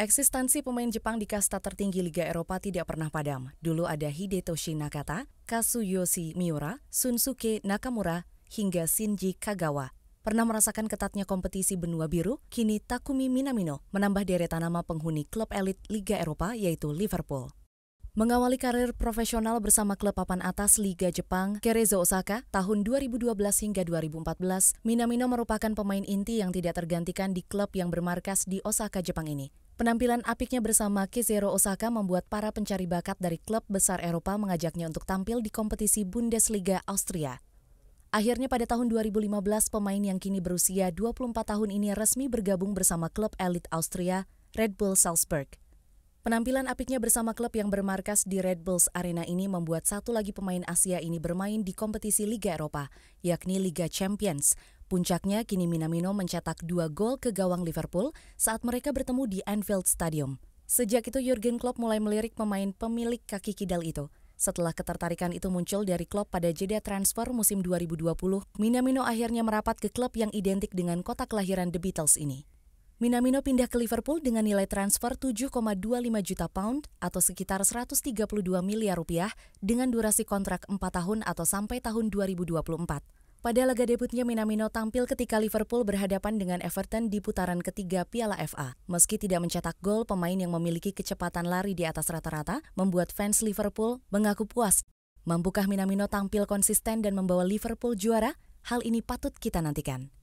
Eksistensi pemain Jepang di kasta tertinggi Liga Eropa tidak pernah padam. Dulu ada Hidetoshi Nakata, Kazuyoshi Miura, Sunsuke Nakamura, hingga Shinji Kagawa. Pernah merasakan ketatnya kompetisi benua biru, kini Takumi Minamino menambah deretan nama penghuni klub elit Liga Eropa yaitu Liverpool. Mengawali karir profesional bersama klub papan atas Liga Jepang, Kerezo Osaka, tahun 2012 hingga 2014, Minamino merupakan pemain inti yang tidak tergantikan di klub yang bermarkas di Osaka, Jepang ini. Penampilan apiknya bersama Kizero Osaka membuat para pencari bakat dari klub besar Eropa mengajaknya untuk tampil di kompetisi Bundesliga Austria. Akhirnya pada tahun 2015, pemain yang kini berusia 24 tahun ini resmi bergabung bersama klub elit Austria, Red Bull Salzburg. Penampilan apiknya bersama klub yang bermarkas di Red Bulls Arena ini membuat satu lagi pemain Asia ini bermain di kompetisi Liga Eropa, yakni Liga Champions, Puncaknya, kini Minamino mencetak dua gol ke gawang Liverpool saat mereka bertemu di Anfield Stadium. Sejak itu Jurgen Klopp mulai melirik pemain pemilik kaki kidal itu. Setelah ketertarikan itu muncul dari Klopp pada jeda transfer musim 2020, Minamino akhirnya merapat ke klub yang identik dengan kota kelahiran The Beatles ini. Minamino pindah ke Liverpool dengan nilai transfer 7,25 juta pound atau sekitar 132 miliar rupiah dengan durasi kontrak 4 tahun atau sampai tahun 2024. Pada laga debutnya Minamino tampil ketika Liverpool berhadapan dengan Everton di putaran ketiga Piala FA. Meski tidak mencetak gol, pemain yang memiliki kecepatan lari di atas rata-rata membuat fans Liverpool mengaku puas. Mampukah Minamino tampil konsisten dan membawa Liverpool juara? Hal ini patut kita nantikan.